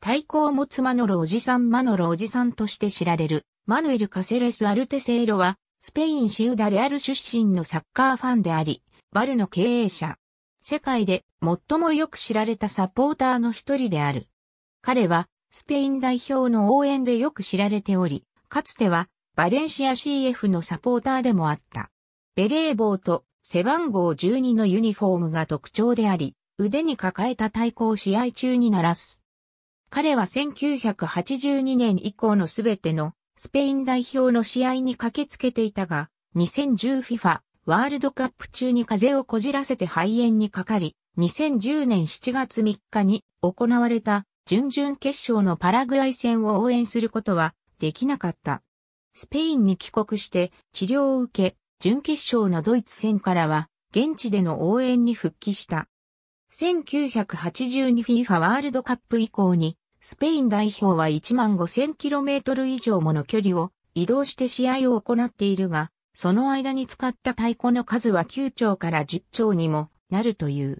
対抗を持つマノロおじさんマノロおじさんとして知られる、マヌエル・カセレス・アルテセイロは、スペインシウダレアル出身のサッカーファンであり、バルの経営者。世界で最もよく知られたサポーターの一人である。彼は、スペイン代表の応援でよく知られており、かつては、バレンシア CF のサポーターでもあった。ベレー帽と背番号12のユニフォームが特徴であり、腕に抱えた太鼓を試合中に鳴らす。彼は1982年以降のすべてのスペイン代表の試合に駆けつけていたが、2010FIFA ワールドカップ中に風邪をこじらせて肺炎にかかり、2010年7月3日に行われた準々決勝のパラグアイ戦を応援することはできなかった。スペインに帰国して治療を受け、準決勝のドイツ戦からは現地での応援に復帰した。1982FIFA ワールドカップ以降に、スペイン代表は 15,000km 以上もの距離を移動して試合を行っているが、その間に使った太鼓の数は9兆から10兆にもなるという。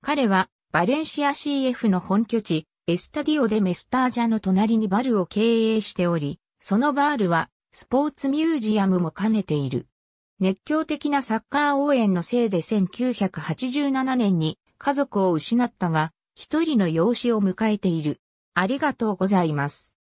彼はバレンシア CF の本拠地、エスタディオでメスタージャの隣にバルを経営しており、そのバールはスポーツミュージアムも兼ねている。熱狂的なサッカー応援のせいで1987年に家族を失ったが、一人の養子を迎えている。ありがとうございます。